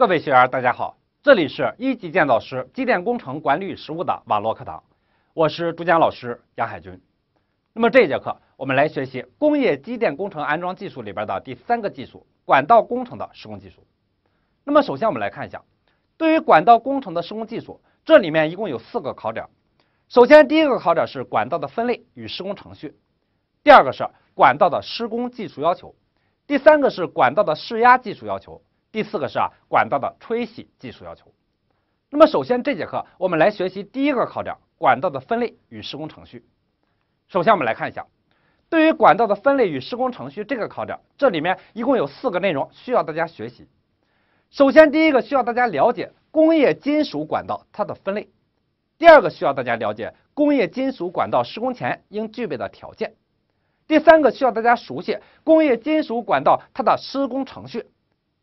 各位学员，大家好，这里是一级建造师机电工程管理与实务的网络课堂，我是主讲老师杨海军。那么这一节课我们来学习工业机电工程安装技术里边的第三个技术——管道工程的施工技术。那么首先我们来看一下，对于管道工程的施工技术，这里面一共有四个考点。首先第一个考点是管道的分类与施工程序，第二个是管道的施工技术要求，第三个是管道的试压技术要求。第四个是啊，管道的吹洗技术要求。那么，首先这节课我们来学习第一个考点：管道的分类与施工程序。首先，我们来看一下对于管道的分类与施工程序这个考点，这里面一共有四个内容需要大家学习。首先，第一个需要大家了解工业金属管道它的分类；第二个需要大家了解工业金属管道施工前应具备的条件；第三个需要大家熟悉工业金属管道它的施工程序。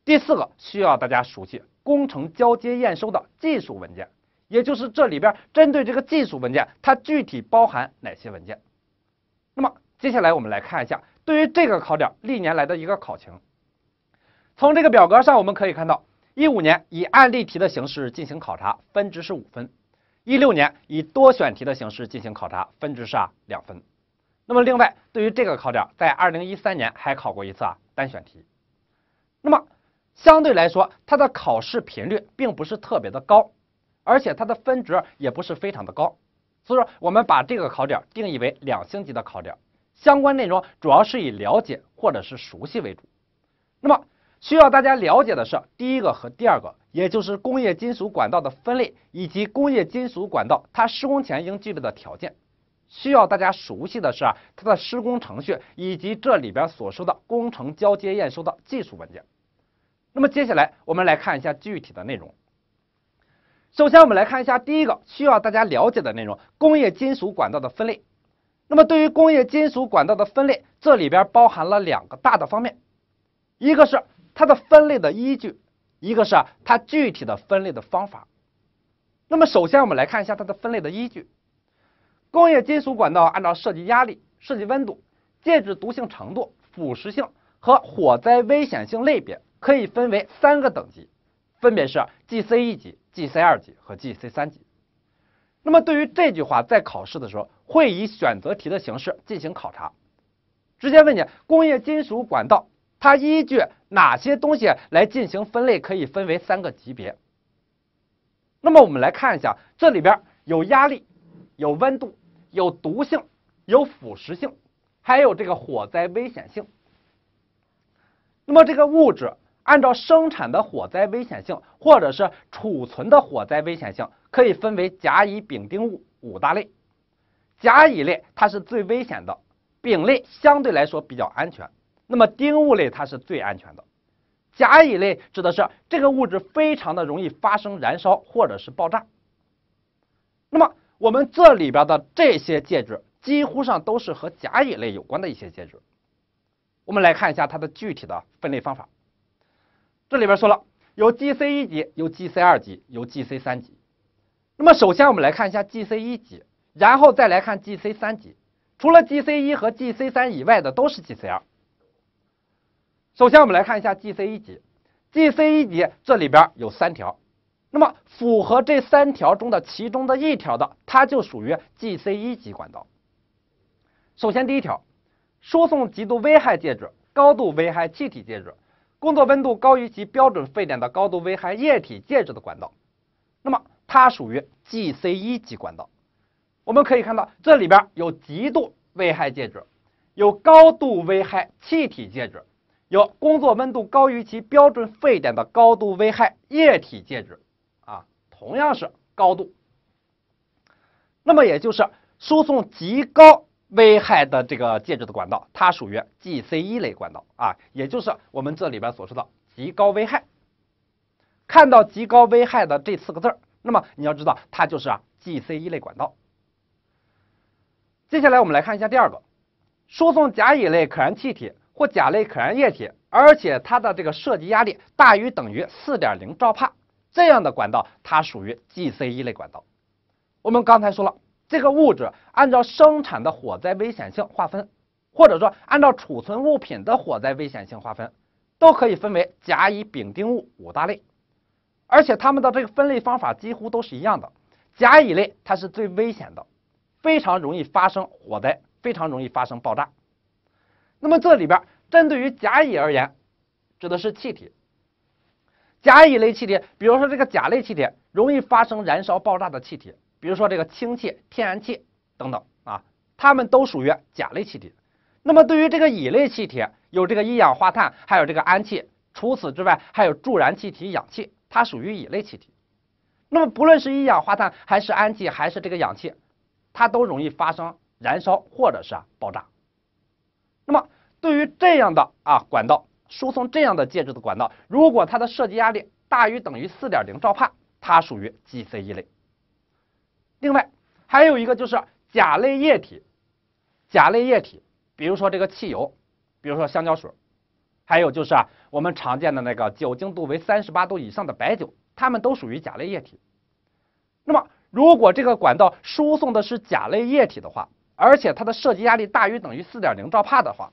第四个需要大家熟悉工程交接验收的技术文件，也就是这里边针对这个技术文件，它具体包含哪些文件？那么接下来我们来看一下对于这个考点历年来的一个考情。从这个表格上我们可以看到，一五年以案例题的形式进行考察，分值是五分；一六年以多选题的形式进行考察，分值是啊两分。那么另外，对于这个考点，在二零一三年还考过一次啊单选题。那么。相对来说，它的考试频率并不是特别的高，而且它的分值也不是非常的高，所以说我们把这个考点定义为两星级的考点，相关内容主要是以了解或者是熟悉为主。那么需要大家了解的是第一个和第二个，也就是工业金属管道的分类以及工业金属管道它施工前应具备的条件。需要大家熟悉的是啊，它的施工程序以及这里边所说的工程交接验收的技术文件。那么接下来我们来看一下具体的内容。首先，我们来看一下第一个需要大家了解的内容：工业金属管道的分类。那么，对于工业金属管道的分类，这里边包含了两个大的方面，一个是它的分类的依据，一个是它具体的分类的方法。那么，首先我们来看一下它的分类的依据：工业金属管道按照设计压力、设计温度、介质毒性程度、腐蚀性和火灾危险性类别。可以分为三个等级，分别是 G C 一级、G C 二级和 G C 三级。那么对于这句话，在考试的时候会以选择题的形式进行考察，直接问你工业金属管道它依据哪些东西来进行分类？可以分为三个级别。那么我们来看一下，这里边有压力、有温度、有毒性、有腐蚀性，还有这个火灾危险性。那么这个物质。按照生产的火灾危险性，或者是储存的火灾危险性，可以分为甲、乙、丙、丁戊五大类。甲乙类它是最危险的，丙类相对来说比较安全。那么丁戊类它是最安全的。甲乙类指的是这个物质非常的容易发生燃烧或者是爆炸。那么我们这里边的这些介质，几乎上都是和甲乙类有关的一些介质。我们来看一下它的具体的分类方法。这里边说了，有 GC 一级，有 GC 二级，有 GC 三级。那么首先我们来看一下 GC 一级，然后再来看 GC 三级。除了 GC 一和 GC 三以外的都是 GC 二。首先我们来看一下 GC 一级，GC 一级这里边有三条，那么符合这三条中的其中的一条的，它就属于 GC 一级管道。首先第一条，输送极度危害介质、高度危害气体介质。工作温度高于其标准沸点的高度危害液体介质的管道，那么它属于 GC 一级管道。我们可以看到，这里边有极度危害介质，有高度危害气体介质，有工作温度高于其标准沸点的高度危害液体介质啊，同样是高度。那么也就是输送极高。危害的这个介质的管道，它属于 GC 一类管道啊，也就是我们这里边所说的极高危害。看到“极高危害”的这四个字那么你要知道它就是啊 GC 一类管道。接下来我们来看一下第二个，输送甲乙类可燃气体或甲类可燃液体，而且它的这个设计压力大于等于四点零兆帕，这样的管道它属于 GC 一类管道。我们刚才说了。这个物质按照生产的火灾危险性划分，或者说按照储存物品的火灾危险性划分，都可以分为甲乙丙丁戊五大类，而且它们的这个分类方法几乎都是一样的。甲乙类它是最危险的，非常容易发生火灾，非常容易发生爆炸。那么这里边针对于甲乙而言，指的是气体。甲乙类气体，比如说这个甲类气体，容易发生燃烧爆炸的气体。比如说这个氢气、天然气等等啊，它们都属于甲类气体。那么对于这个乙类气体，有这个一氧化碳，还有这个氨气，除此之外还有助燃气体氧气，它属于乙类气体。那么不论是一氧化碳，还是氨气，还是这个氧气，它都容易发生燃烧或者是爆炸。那么对于这样的啊管道，输送这样的介质的管道，如果它的设计压力大于等于4.0兆帕，它属于 GC 一类。另外还有一个就是甲类液体，甲类液体，比如说这个汽油，比如说香蕉水，还有就是啊，我们常见的那个酒精度为三十八度以上的白酒，它们都属于甲类液体。那么，如果这个管道输送的是甲类液体的话，而且它的设计压力大于等于四点零兆帕的话，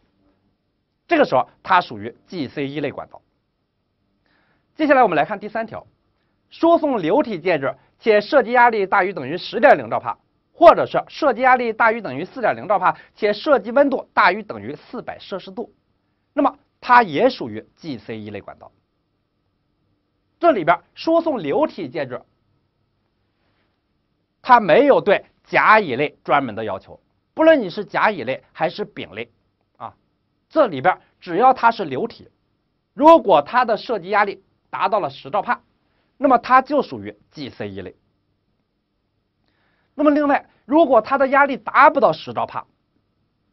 这个时候它属于 GC 一类管道。接下来我们来看第三条，输送流体介质。且设计压力大于等于十点零兆帕，或者是设计压力大于等于四点零兆帕，且设计温度大于等于四百摄氏度，那么它也属于 G、C 一类管道。这里边输送流体介质，它没有对甲、乙类专门的要求，不论你是甲、乙类还是丙类，啊，这里边只要它是流体，如果它的设计压力达到了十兆帕。那么它就属于 GC 一类。那么另外，如果它的压力达不到十兆帕，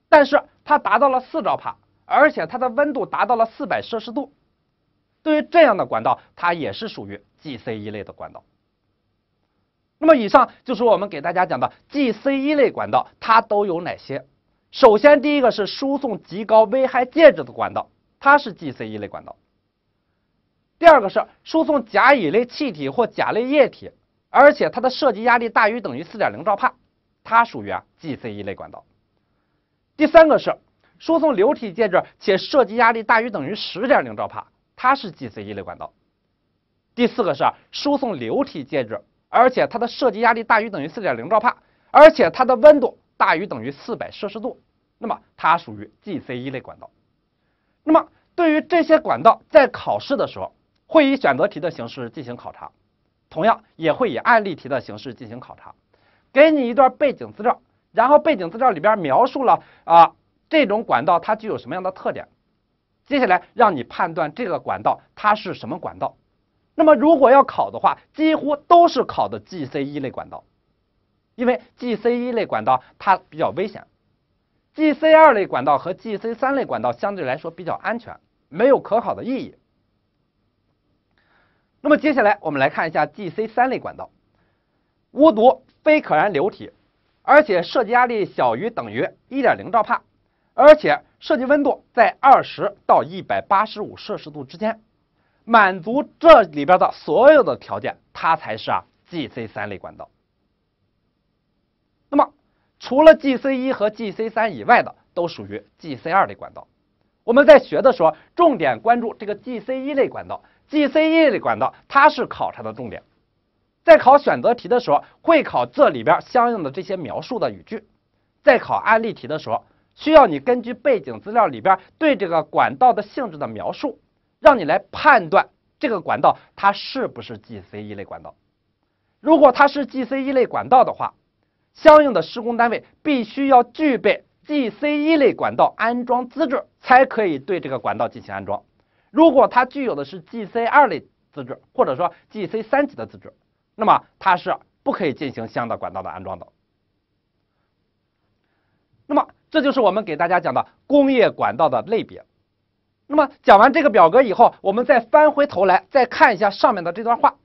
但是它达到了四兆帕，而且它的温度达到了四百摄氏度，对于这样的管道，它也是属于 GC 一类的管道。那么以上就是我们给大家讲的 GC 一类管道它都有哪些。首先第一个是输送极高危害介质的管道，它是 GC 一类管道。第二个是输送甲乙类气体或甲类液体，而且它的设计压力大于等于四点零兆帕，它属于啊 GC 一类管道。第三个是输送流体介质且设计压力大于等于十点零兆帕，它是 GC 一类管道。第四个是输送流体介质，而且它的设计压力大于等于四点零兆帕，而且它的温度大于等于四百摄氏度，那么它属于 GC 一类管道。那么对于这些管道，在考试的时候。会以选择题的形式进行考察，同样也会以案例题的形式进行考察。给你一段背景资料，然后背景资料里边描述了啊这种管道它具有什么样的特点，接下来让你判断这个管道它是什么管道。那么如果要考的话，几乎都是考的 GC 一类管道，因为 GC 一类管道它比较危险，GC 二类管道和 GC 三类管道相对来说比较安全，没有可考的意义。那么接下来我们来看一下 GC 三类管道，无毒非可燃流体，而且设计压力小于等于1.0兆帕，而且设计温度在20到185摄氏度之间，满足这里边的所有的条件，它才是啊 GC 三类管道。那么除了 GC 一和 GC 三以外的，都属于 GC 二类管道。我们在学的时候，重点关注这个 GC 一类管道。G C E 类管道，它是考察的重点。在考选择题的时候，会考这里边相应的这些描述的语句；在考案例题的时候，需要你根据背景资料里边对这个管道的性质的描述，让你来判断这个管道它是不是 G C E 类管道。如果它是 G C E 类管道的话，相应的施工单位必须要具备 G C E 类管道安装资质，才可以对这个管道进行安装。如果它具有的是 GC 二类资质，或者说 GC 三级的资质，那么它是不可以进行相应的管道的安装的。那么这就是我们给大家讲的工业管道的类别。那么讲完这个表格以后，我们再翻回头来再看一下上面的这段话。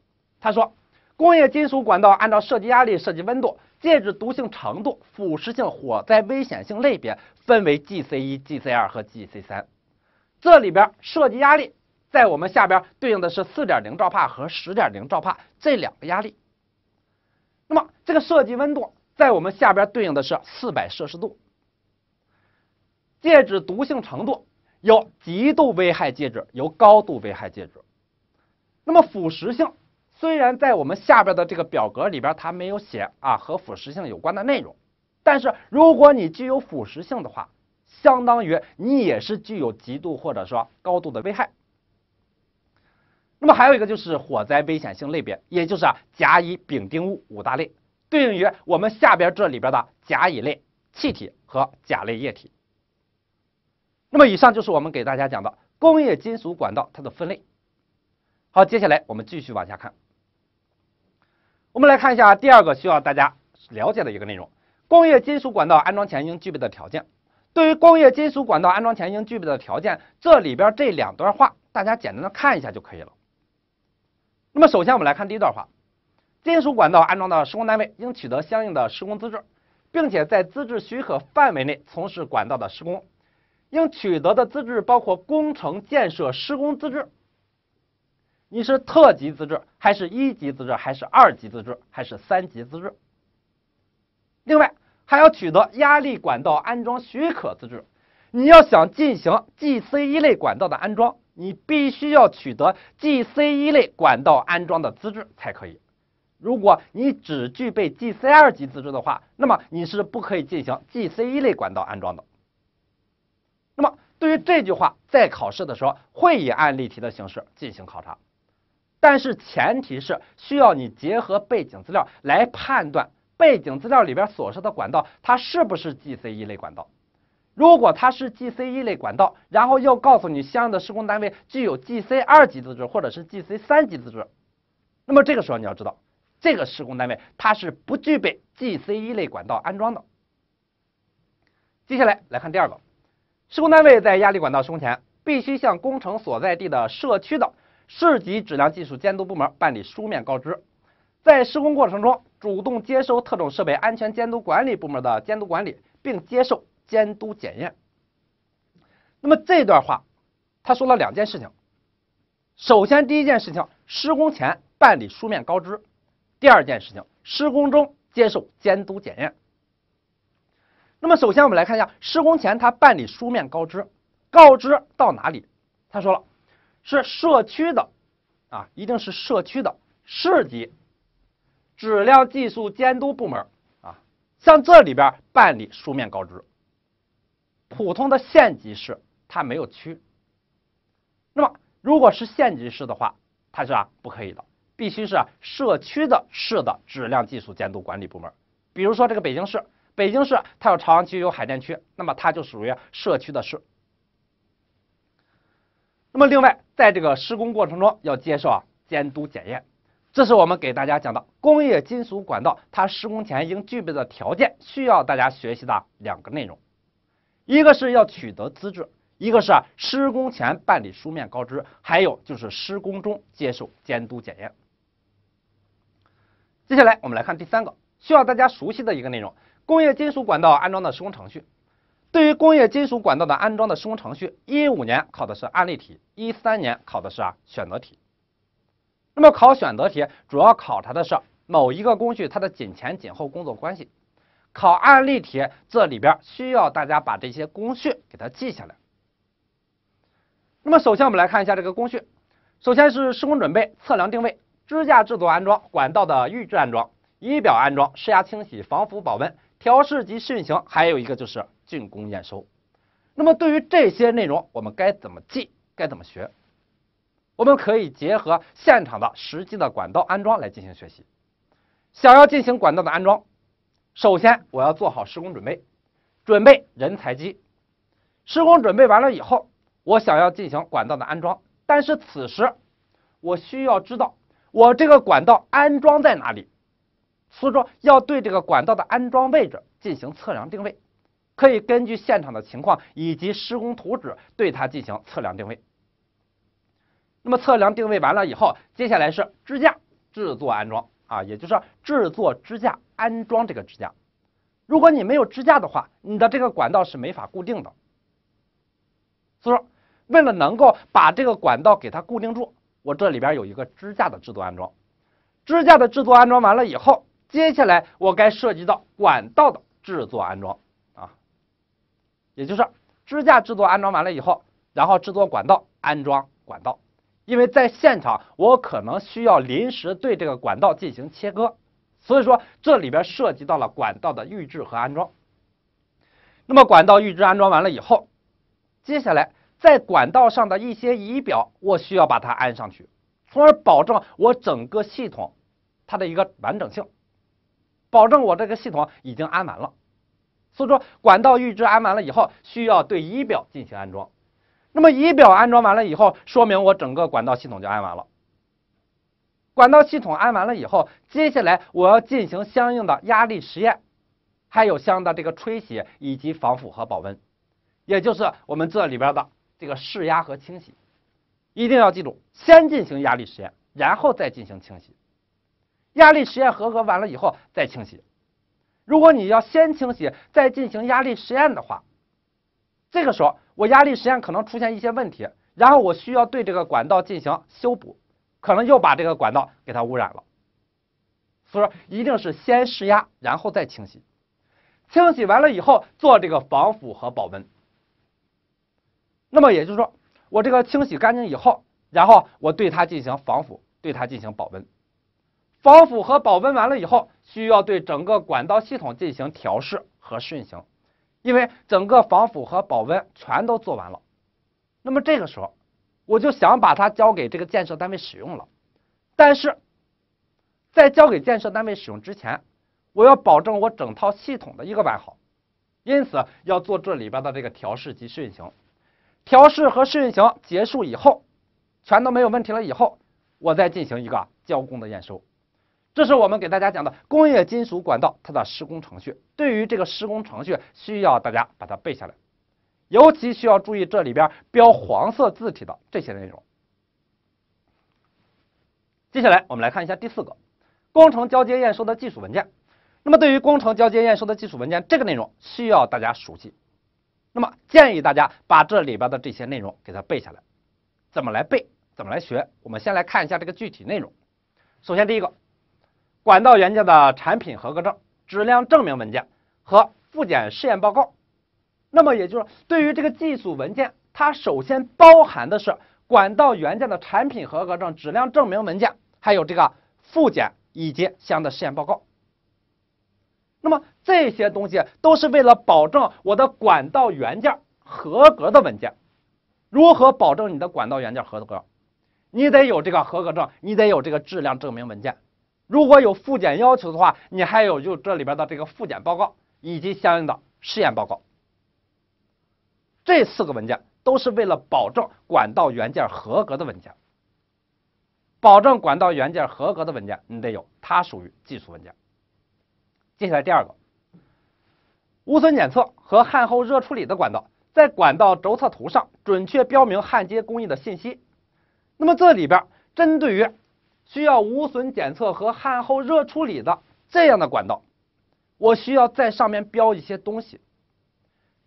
他说，工业金属管道按照设计压力、设计温度、介质毒性程度、腐蚀性、火灾危险性类别，分为 GC 一、GC 二和 GC 三。这里边设计压力在我们下边对应的是四点零兆帕和十点零兆帕这两个压力。那么这个设计温度在我们下边对应的是四百摄氏度。介质毒性程度有极度危害介质，有高度危害介质。那么腐蚀性虽然在我们下边的这个表格里边它没有写啊和腐蚀性有关的内容，但是如果你具有腐蚀性的话。相当于你也是具有极度或者说高度的危害。那么还有一个就是火灾危险性类别，也就是啊甲乙丙丁戊五大类，对应于我们下边这里边的甲乙类气体和甲类液体。那么以上就是我们给大家讲的工业金属管道它的分类。好，接下来我们继续往下看。我们来看一下第二个需要大家了解的一个内容：工业金属管道安装前应具备的条件。对于工业金属管道安装前应具备的条件，这里边这两段话大家简单的看一下就可以了。那么首先我们来看第一段话，金属管道安装的施工单位应取得相应的施工资质，并且在资质许可范围内从事管道的施工。应取得的资质包括工程建设施工资质。你是特级资质，还是一级资质，还是二级资质，还是三级资质？另外。还要取得压力管道安装许可资质，你要想进行 GC 一类管道的安装，你必须要取得 GC 一类管道安装的资质才可以。如果你只具备 GC 二级资质的话，那么你是不可以进行 GC 一类管道安装的。那么对于这句话，在考试的时候会以案例题的形式进行考察，但是前提是需要你结合背景资料来判断。背景资料里边所说的管道，它是不是 GC 一类管道？如果它是 GC 一类管道，然后又告诉你相应的施工单位具有 GC 二级资质或者是 GC 三级资质，那么这个时候你要知道，这个施工单位它是不具备 GC 一类管道安装的。接下来来看第二个，施工单位在压力管道施工前，必须向工程所在地的社区的市级质量技术监督部门办理书面告知，在施工过程中。主动接收特种设备安全监督管理部门的监督管理，并接受监督检验。那么这段话，他说了两件事情。首先，第一件事情，施工前办理书面告知；第二件事情，施工中接受监督检验。那么，首先我们来看一下，施工前他办理书面告知，告知到哪里？他说了，是社区的，啊，一定是社区的市级。质量技术监督部门啊，像这里边办理书面告知。普通的县级市它没有区，那么如果是县级市的话，它是啊不可以的，必须是社区的市的质量技术监督管理部门。比如说这个北京市，北京市它有朝阳区有海淀区，那么它就属于社区的市。那么另外，在这个施工过程中要接受啊监督检验。这是我们给大家讲的工业金属管道，它施工前应具备的条件，需要大家学习的两个内容，一个是要取得资质，一个是施工前办理书面告知，还有就是施工中接受监督检验。接下来我们来看第三个需要大家熟悉的一个内容，工业金属管道安装的施工程序。对于工业金属管道的安装的施工程序，一五年考的是案例题，一三年考的是啊选择题。那么考选择题主要考察的是某一个工序它的紧前紧后工作关系，考案例题这里边需要大家把这些工序给它记下来。那么首先我们来看一下这个工序，首先是施工准备、测量定位、支架制作安装、管道的预制安装、仪表安装、试压清洗、防腐保温、调试及试运行，还有一个就是竣工验收。那么对于这些内容，我们该怎么记，该怎么学？我们可以结合现场的实际的管道安装来进行学习。想要进行管道的安装，首先我要做好施工准备，准备人才机。施工准备完了以后，我想要进行管道的安装，但是此时我需要知道我这个管道安装在哪里，所以说要对这个管道的安装位置进行测量定位。可以根据现场的情况以及施工图纸对它进行测量定位。那么测量定位完了以后，接下来是支架制作安装啊，也就是制作支架、安装这个支架。如果你没有支架的话，你的这个管道是没法固定的。所以说，为了能够把这个管道给它固定住，我这里边有一个支架的制作安装。支架的制作安装完了以后，接下来我该涉及到管道的制作安装啊，也就是支架制作安装完了以后，然后制作管道、安装管道。因为在现场，我可能需要临时对这个管道进行切割，所以说这里边涉及到了管道的预制和安装。那么管道预制安装完了以后，接下来在管道上的一些仪表，我需要把它安上去，从而保证我整个系统它的一个完整性，保证我这个系统已经安完了。所以说，管道预制安完了以后，需要对仪表进行安装。那么仪表安装完了以后，说明我整个管道系统就安完了。管道系统安完了以后，接下来我要进行相应的压力实验，还有相应的这个吹洗以及防腐和保温，也就是我们这里边的这个试压和清洗。一定要记住，先进行压力实验，然后再进行清洗。压力实验合格完了以后再清洗。如果你要先清洗再进行压力实验的话，这个时候，我压力实验可能出现一些问题，然后我需要对这个管道进行修补，可能又把这个管道给它污染了。所以说，一定是先试压，然后再清洗。清洗完了以后，做这个防腐和保温。那么也就是说，我这个清洗干净以后，然后我对它进行防腐，对它进行保温。防腐和保温完了以后，需要对整个管道系统进行调试和运行。因为整个防腐和保温全都做完了，那么这个时候，我就想把它交给这个建设单位使用了，但是在交给建设单位使用之前，我要保证我整套系统的一个完好，因此要做这里边的这个调试及试运行，调试和试运行结束以后，全都没有问题了以后，我再进行一个交工的验收。这是我们给大家讲的工业金属管道它的施工程序，对于这个施工程序需要大家把它背下来，尤其需要注意这里边标黄色字体的这些内容。接下来我们来看一下第四个工程交接验收的技术文件。那么对于工程交接验收的技术文件这个内容需要大家熟悉，那么建议大家把这里边的这些内容给它背下来。怎么来背？怎么来学？我们先来看一下这个具体内容。首先第一个。管道元件的产品合格证、质量证明文件和复检试验报告。那么，也就是对于这个技术文件，它首先包含的是管道元件的产品合格证、质量证明文件，还有这个复检以及相应的试验报告。那么这些东西都是为了保证我的管道元件合格的文件。如何保证你的管道元件合格？你得有这个合格证，你得有这个质量证明文件。如果有复检要求的话，你还有就这里边的这个复检报告以及相应的试验报告，这四个文件都是为了保证管道元件合格的文件，保证管道元件合格的文件你得有，它属于技术文件。接下来第二个，无损检测和焊后热处理的管道，在管道轴测图上准确标明焊接工艺的信息。那么这里边针对于。需要无损检测和焊后热处理的这样的管道，我需要在上面标一些东西，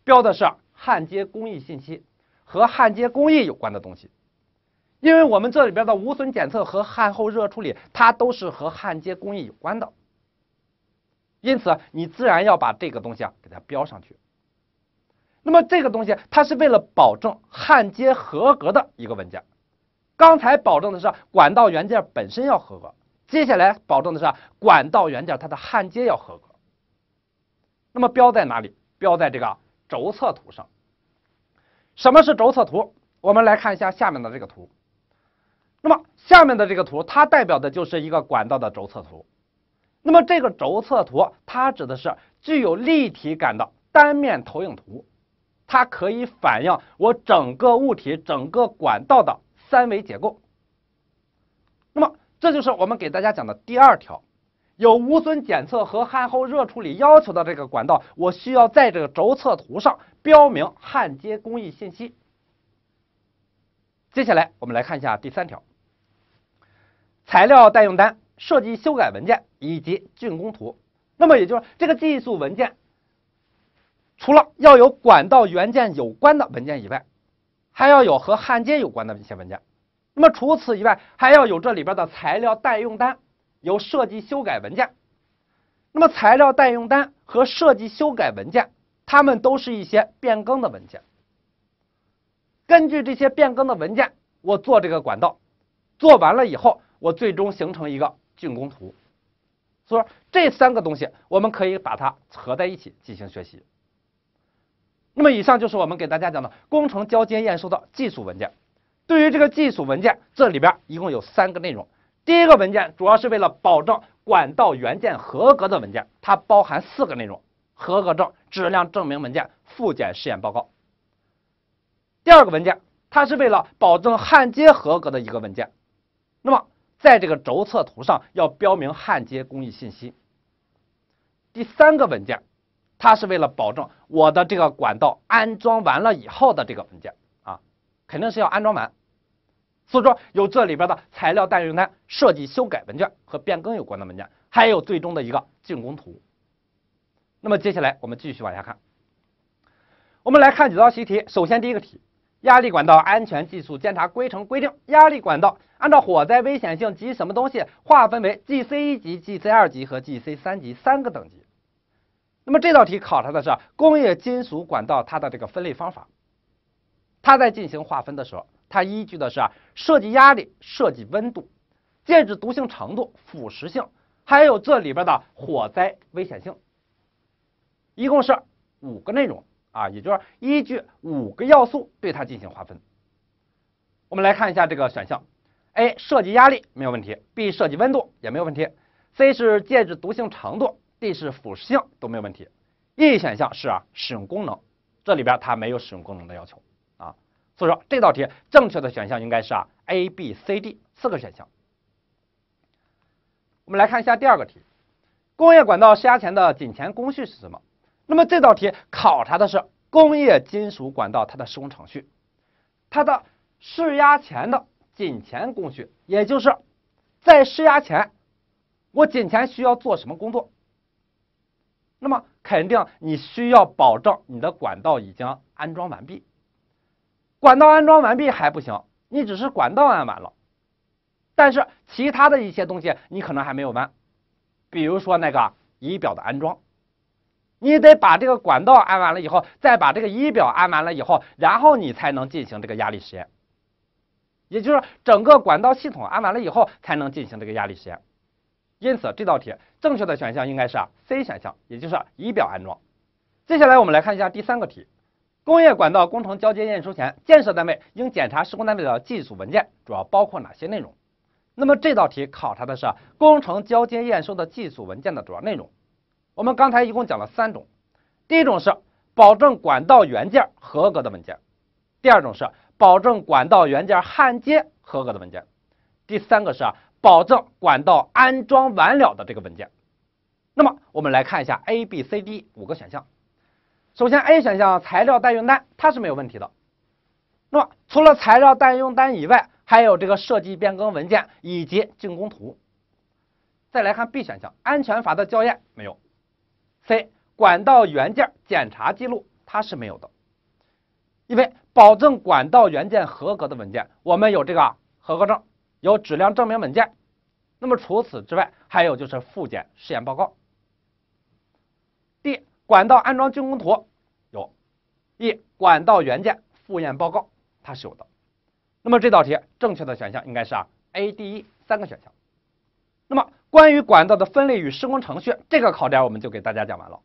标的是焊接工艺信息和焊接工艺有关的东西，因为我们这里边的无损检测和焊后热处理，它都是和焊接工艺有关的，因此你自然要把这个东西啊给它标上去。那么这个东西，它是为了保证焊接合格的一个文件。刚才保证的是管道元件本身要合格，接下来保证的是管道元件它的焊接要合格。那么标在哪里？标在这个轴测图上。什么是轴测图？我们来看一下下面的这个图。那么下面的这个图，它代表的就是一个管道的轴测图。那么这个轴测图，它指的是具有立体感的单面投影图，它可以反映我整个物体、整个管道的。三维结构。那么，这就是我们给大家讲的第二条：有无损检测和焊后热处理要求的这个管道，我需要在这个轴测图上标明焊接工艺信息。接下来，我们来看一下第三条：材料代用单、设计修改文件以及竣工图。那么，也就是这个技术文件，除了要有管道原件有关的文件以外。还要有和焊接有关的一些文件，那么除此以外，还要有这里边的材料代用单，有设计修改文件。那么材料代用单和设计修改文件，它们都是一些变更的文件。根据这些变更的文件，我做这个管道，做完了以后，我最终形成一个竣工图。所以说，这三个东西，我们可以把它合在一起进行学习。那么以上就是我们给大家讲的工程交接验收的技术文件。对于这个技术文件，这里边一共有三个内容。第一个文件主要是为了保证管道元件合格的文件，它包含四个内容：合格证、质量证明文件、复检试验报告。第二个文件，它是为了保证焊接合格的一个文件。那么在这个轴测图上要标明焊接工艺信息。第三个文件。它是为了保证我的这个管道安装完了以后的这个文件啊，肯定是要安装完，所以说有这里边的材料代用单、设计修改文件和变更有关的文件，还有最终的一个竣工图。那么接下来我们继续往下看，我们来看几道习题。首先第一个题，《压力管道安全技术监察规程》规定，压力管道按照火灾危险性及什么东西划分为 GC 一级、GC 二级和 GC 三级三个等级。那么这道题考察的是工业金属管道它的这个分类方法，它在进行划分的时候，它依据的是设计压力、设计温度、介质毒性程度、腐蚀性，还有这里边的火灾危险性，一共是五个内容啊，也就是依据五个要素对它进行划分。我们来看一下这个选项，A 设计压力没有问题，B 设计温度也没有问题，C 是介质毒性程度。地势腐蚀性都没有问题，E 选项是啊使用功能，这里边它没有使用功能的要求啊，所以说这道题正确的选项应该是啊 A B C D 四个选项。我们来看一下第二个题，工业管道施压前的紧前工序是什么？那么这道题考察的是工业金属管道它的施工程序，它的施压前的紧前工序，也就是在施压前，我紧前需要做什么工作？那么肯定，你需要保证你的管道已经安装完毕。管道安装完毕还不行，你只是管道安完了，但是其他的一些东西你可能还没有完，比如说那个仪表的安装，你得把这个管道安完了以后，再把这个仪表安完了以后，然后你才能进行这个压力实验。也就是整个管道系统安完了以后，才能进行这个压力实验。因此，这道题正确的选项应该是啊 C 选项，也就是仪表安装。接下来，我们来看一下第三个题：工业管道工程交接验收前，建设单位应检查施工单位的技术文件，主要包括哪些内容？那么这道题考察的是工程交接验收的技术文件的主要内容。我们刚才一共讲了三种：第一种是保证管道元件合格的文件；第二种是保证管道元件焊接合格的文件；第三个是啊。保证管道安装完了的这个文件，那么我们来看一下 A、B、C、D 五个选项。首先 A 选项材料代用单它是没有问题的。那么除了材料代用单以外，还有这个设计变更文件以及竣工图。再来看 B 选项，安全阀的校验没有。C 管道原件检查记录它是没有的，因为保证管道原件合格的文件，我们有这个合格证。有质量证明文件，那么除此之外，还有就是复检试验报告，D 管道安装竣工图有，E 管道原件复验报告它是有的，那么这道题正确的选项应该是啊 A、D、E 三个选项，那么关于管道的分类与施工程序这个考点我们就给大家讲完了，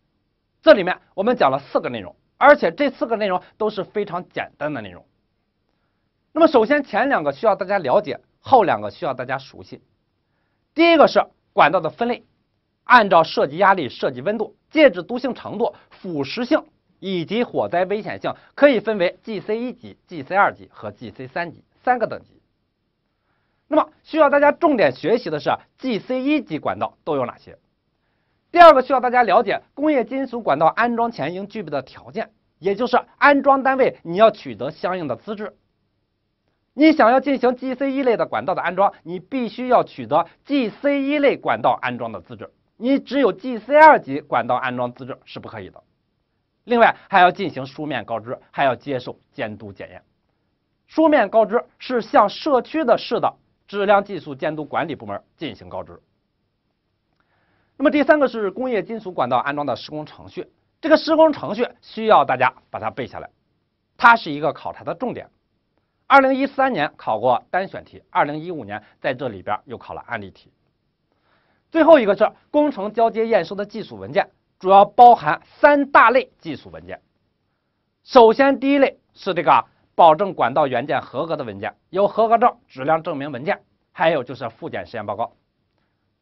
这里面我们讲了四个内容，而且这四个内容都是非常简单的内容，那么首先前两个需要大家了解。后两个需要大家熟悉，第一个是管道的分类，按照设计压力、设计温度、介质毒性程度、腐蚀性以及火灾危险性，可以分为 GC 一级、GC 二级和 GC 三级三个等级。那么需要大家重点学习的是 GC 一级管道都有哪些？第二个需要大家了解工业金属管道安装前应具备的条件，也就是安装单位你要取得相应的资质。你想要进行 GC 一类的管道的安装，你必须要取得 GC 一类管道安装的资质。你只有 GC 二级管道安装资质是不可以的。另外，还要进行书面告知，还要接受监督检验。书面告知是向社区的市的质量技术监督管理部门进行告知。那么第三个是工业金属管道安装的施工程序，这个施工程序需要大家把它背下来，它是一个考察的重点。二零一三年考过单选题，二零一五年在这里边又考了案例题。最后一个是工程交接验收的技术文件，主要包含三大类技术文件。首先，第一类是这个保证管道元件合格的文件，有合格证、质量证明文件，还有就是复检实验报告。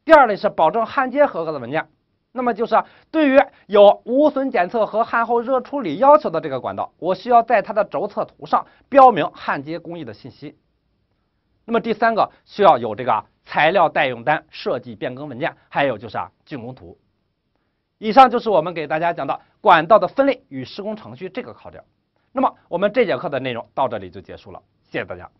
第二类是保证焊接合格的文件。那么就是对于有无损检测和焊后热处理要求的这个管道，我需要在它的轴测图上标明焊接工艺的信息。那么第三个需要有这个材料代用单、设计变更文件，还有就是啊竣工图。以上就是我们给大家讲的管道的分类与施工程序这个考点。那么我们这节课的内容到这里就结束了，谢谢大家。